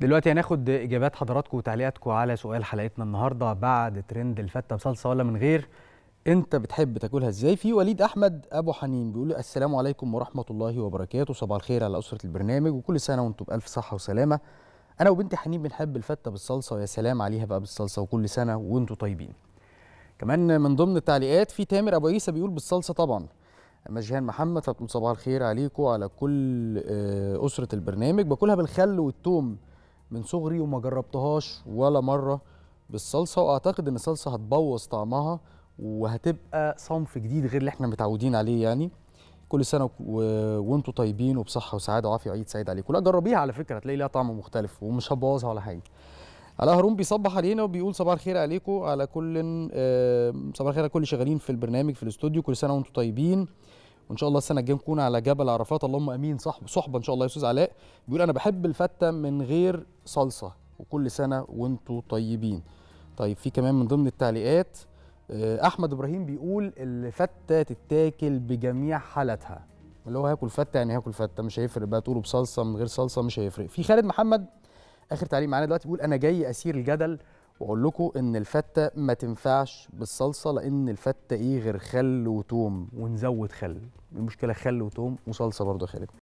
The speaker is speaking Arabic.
دلوقتي هناخد اجابات حضراتكم وتعليقاتكم على سؤال حلقتنا النهارده بعد ترند الفته بصلصه ولا من غير انت بتحب تاكلها ازاي في وليد احمد ابو حنين بيقول السلام عليكم ورحمه الله وبركاته صباح الخير على اسره البرنامج وكل سنه وانتم بالف صحه وسلامه انا وبنتي حنين بنحب الفته بالصلصه ويا سلام عليها بقى بالصلصه وكل سنه وانتم طيبين كمان من ضمن التعليقات في تامر ابو عيسى بيقول بالصلصه طبعا مجهان محمد فبتقول صباح الخير عليكم وعلى كل آه، اسره البرنامج باكلها بالخل والثوم من صغري وما جربتهاش ولا مره بالصلصه واعتقد ان الصلصه هتبوظ طعمها وهتبقى صنف جديد غير اللي احنا متعودين عليه يعني كل سنه و... وانتم طيبين وبصحه وسعاده وعافيه وعيد سعيد عليكم لا جربيها على فكره هتلاقي ليها طعم مختلف ومش هتبوظها ولا حاجه علاء هارون بيصبح علينا وبيقول صباح الخير عليكم على كل صباح الخير على كل شغالين في البرنامج في الاستوديو كل سنه وانتم طيبين وان شاء الله السنه الجايه نكون على جبل عرفات اللهم امين صحب صحبه ان شاء الله يا استاذ علاء بيقول انا بحب الفته من غير صلصه وكل سنه وانتم طيبين طيب في كمان من ضمن التعليقات آه، احمد ابراهيم بيقول الفته تتاكل بجميع حالاتها اللي هو هاكل فته يعني هاكل فته مش هيفرق بقى تقوله بصلصه من غير صلصه مش هيفرق في خالد محمد اخر تعليق معانا دلوقتي بيقول انا جاي اسير الجدل واقول لكم ان الفته ما تنفعش بالصلصه لان الفته ايه غير خل وتوم ونزود خل المشكله خل وتوم وصلصه برضه يا خالد